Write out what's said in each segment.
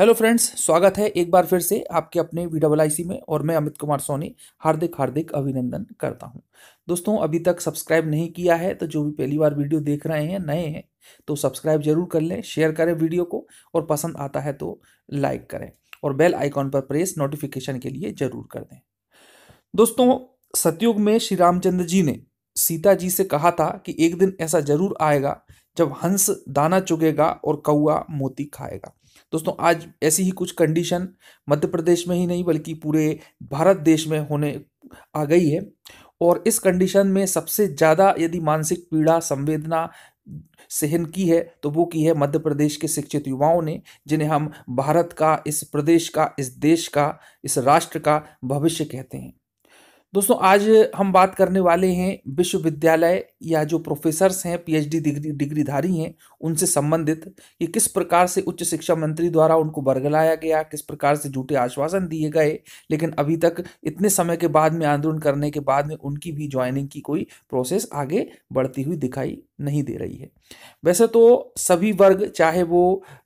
hello friends स्वागत है एक बार फिर से आपके अपने आई सी में और मैं अमित कुमार सोनी हार्दिक हार्दिक अभिनंदन करता हूं दोस्तों अभी तक सब्सक्राइब नहीं किया है तो जो भी पहली बार वीडियो देख रहे हैं नए हैं तो सब्सक्राइब जरूर कर लें शेयर करें वीडियो को और पसंद आता है तो लाइक करें और बेल आइकॉन पर प्रेस नोटिफिकेशन के लिए जरूर कर दें दोस्तों सतयुग में श्री रामचंद्र जी ने सीता जी से कहा था कि एक दिन ऐसा जरूर आएगा जब हंस दाना चुगेगा और कौआ मोती खाएगा दोस्तों आज ऐसी ही कुछ कंडीशन मध्य प्रदेश में ही नहीं बल्कि पूरे भारत देश में होने आ गई है और इस कंडीशन में सबसे ज़्यादा यदि मानसिक पीड़ा संवेदना सहन की है तो वो की है मध्य प्रदेश के शिक्षित युवाओं ने जिन्हें हम भारत का इस प्रदेश का इस देश का इस राष्ट्र का भविष्य कहते हैं दोस्तों आज हम बात करने वाले हैं विश्वविद्यालय या जो प्रोफेसर्स हैं पीएचडी डिग्री डिग्रीधारी हैं उनसे संबंधित कि किस प्रकार से उच्च शिक्षा मंत्री द्वारा उनको बरगलाया गया किस प्रकार से झूठे आश्वासन दिए गए लेकिन अभी तक इतने समय के बाद में आंदोलन करने के बाद में उनकी भी ज्वाइनिंग की कोई प्रोसेस आगे बढ़ती हुई दिखाई नहीं दे रही है वैसे तो सभी वर्ग चाहे वो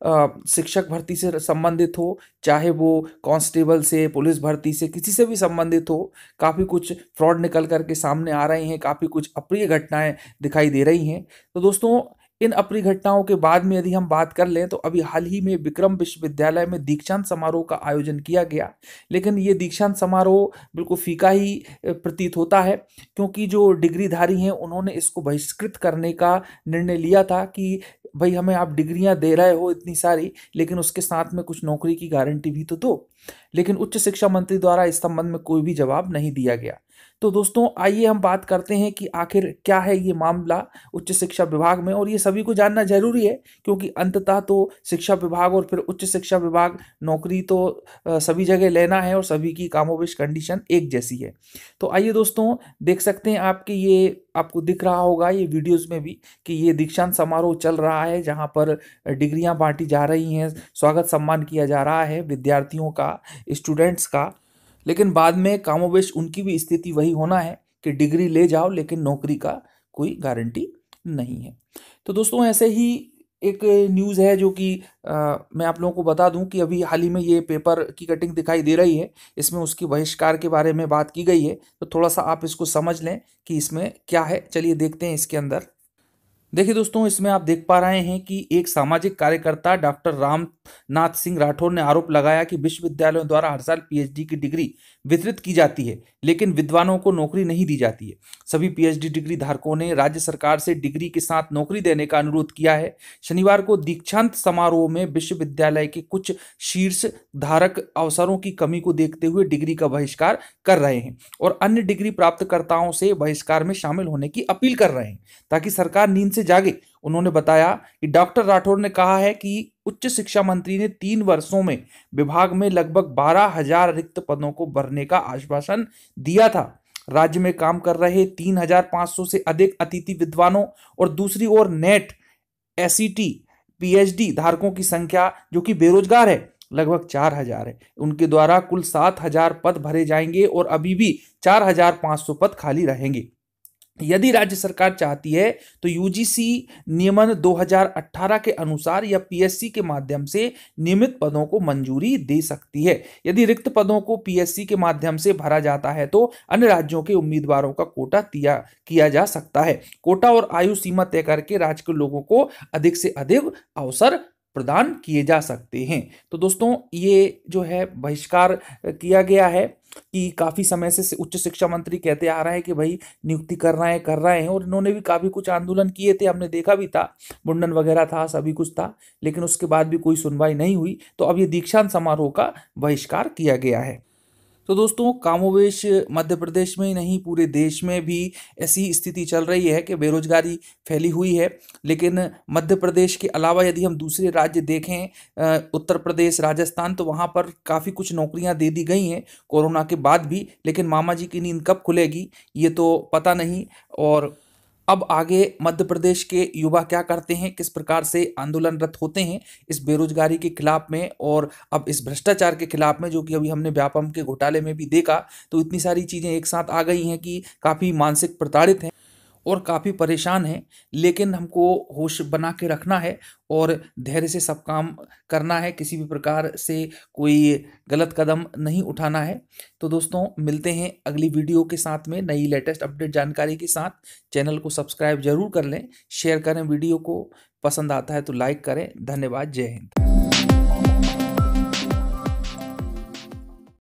आ, शिक्षक भर्ती से संबंधित हो चाहे वो कांस्टेबल से पुलिस भर्ती से किसी से भी संबंधित हो काफ़ी कुछ फ्रॉड निकल करके सामने आ रहे हैं काफ़ी कुछ अप्रिय घटनाएं दिखाई दे रही हैं तो दोस्तों इन अपनी घटनाओं के बाद में यदि हम बात कर लें तो अभी हाल ही में विक्रम विश्वविद्यालय में दीक्षांत समारोह का आयोजन किया गया लेकिन ये दीक्षांत समारोह बिल्कुल फीका ही प्रतीत होता है क्योंकि जो डिग्रीधारी हैं उन्होंने इसको बहिष्कृत करने का निर्णय लिया था कि भाई हमें आप डिग्रियां दे रहे हो इतनी सारी लेकिन उसके साथ में कुछ नौकरी की गारंटी भी तो दो लेकिन उच्च शिक्षा मंत्री द्वारा इस संबंध में कोई भी जवाब नहीं दिया गया तो दोस्तों आइए हम बात करते हैं कि आखिर क्या है ये मामला उच्च शिक्षा विभाग में और ये सभी को जानना जरूरी है क्योंकि अंततः तो शिक्षा विभाग और फिर उच्च शिक्षा विभाग नौकरी तो सभी जगह लेना है और सभी की कामोवेश कंडीशन एक जैसी है तो आइए दोस्तों देख सकते हैं आपके ये आपको दिख रहा होगा ये वीडियोज में भी कि ये दीक्षांत समारोह चल रहा है जहाँ पर डिग्रियाँ बांटी जा रही हैं स्वागत सम्मान किया जा रहा है विद्यार्थियों का था स्टूडेंट्स का लेकिन बाद में कामोवेश उनकी भी स्थिति वही होना है कि डिग्री ले जाओ लेकिन नौकरी का कोई गारंटी नहीं है तो दोस्तों ऐसे ही एक न्यूज़ है जो कि मैं आप लोगों को बता दूं कि अभी हाल ही में ये पेपर की कटिंग दिखाई दे रही है इसमें उसकी बहिष्कार के बारे में बात की गई है तो थोड़ा सा आप इसको समझ लें कि इसमें क्या है चलिए देखते हैं इसके अंदर देखिए दोस्तों इसमें आप देख पा रहे हैं कि एक सामाजिक कार्यकर्ता डॉक्टर राम नाथ सिंह राठौर ने आरोप लगाया कि विश्वविद्यालयों द्वारा हर साल पीएचडी की डिग्री वितरित की जाती है लेकिन विद्वानों को नौकरी नहीं दी जाती है सभी पीएचडी डिग्री धारकों ने राज्य सरकार से डिग्री के साथ नौकरी देने का अनुरोध किया है शनिवार को दीक्षांत समारोह में विश्वविद्यालय के कुछ शीर्ष धारक अवसरों की कमी को देखते हुए डिग्री का बहिष्कार कर रहे हैं और अन्य डिग्री प्राप्तकर्ताओं से बहिष्कार में शामिल होने की अपील कर रहे हैं ताकि सरकार नींद से जागे उन्होंने बताया कि डॉक्टर राठौर ने कहा है कि उच्च शिक्षा मंत्री ने तीन वर्षों में विभाग में लगभग बारह हजार रिक्त पदों को भरने का आश्वासन दिया था राज्य में काम कर रहे 3,500 से अधिक अतिथि विद्वानों और दूसरी ओर नेट एस पीएचडी e धारकों की संख्या जो कि बेरोजगार है लगभग चार हजार है उनके द्वारा कुल सात हजार पद भरे जाएंगे और अभी भी चार हजार पाँच सौ पद खाली रहेंगे यदि राज्य सरकार चाहती है तो यूजीसी नियमन 2018 के अनुसार या पीएससी के माध्यम से नियमित पदों को मंजूरी दे सकती है यदि रिक्त पदों को पीएससी के माध्यम से भरा जाता है तो अन्य राज्यों के उम्मीदवारों का कोटा दिया किया जा सकता है कोटा और आयु सीमा तय करके राज्य के लोगों को अधिक से अधिक अवसर प्रदान किए जा सकते हैं तो दोस्तों ये जो है बहिष्कार किया गया है कि काफ़ी समय से उच्च शिक्षा मंत्री कहते आ रहे हैं कि भाई नियुक्ति कर रहे हैं कर रहे हैं और इन्होंने भी काफ़ी कुछ आंदोलन किए थे हमने देखा भी था मुंडन वगैरह था सभी कुछ था लेकिन उसके बाद भी कोई सुनवाई नहीं हुई तो अब ये दीक्षांत समारोह का बहिष्कार किया गया है तो दोस्तों कामोवेश मध्य प्रदेश में ही नहीं पूरे देश में भी ऐसी स्थिति चल रही है कि बेरोजगारी फैली हुई है लेकिन मध्य प्रदेश के अलावा यदि हम दूसरे राज्य देखें उत्तर प्रदेश राजस्थान तो वहाँ पर काफ़ी कुछ नौकरियाँ दे दी गई हैं कोरोना के बाद भी लेकिन मामा जी की नींद कब खुलेगी ये तो पता नहीं और अब आगे मध्य प्रदेश के युवा क्या करते हैं किस प्रकार से आंदोलनरत होते हैं इस बेरोजगारी के खिलाफ में और अब इस भ्रष्टाचार के खिलाफ में जो कि अभी हमने व्यापम के घोटाले में भी देखा तो इतनी सारी चीज़ें एक साथ आ गई हैं कि काफ़ी मानसिक प्रताड़ित हैं और काफ़ी परेशान हैं लेकिन हमको होश बना के रखना है और धैर्य से सब काम करना है किसी भी प्रकार से कोई गलत कदम नहीं उठाना है तो दोस्तों मिलते हैं अगली वीडियो के साथ में नई लेटेस्ट अपडेट जानकारी के साथ चैनल को सब्सक्राइब जरूर कर लें शेयर करें वीडियो को पसंद आता है तो लाइक करें धन्यवाद जय हिंद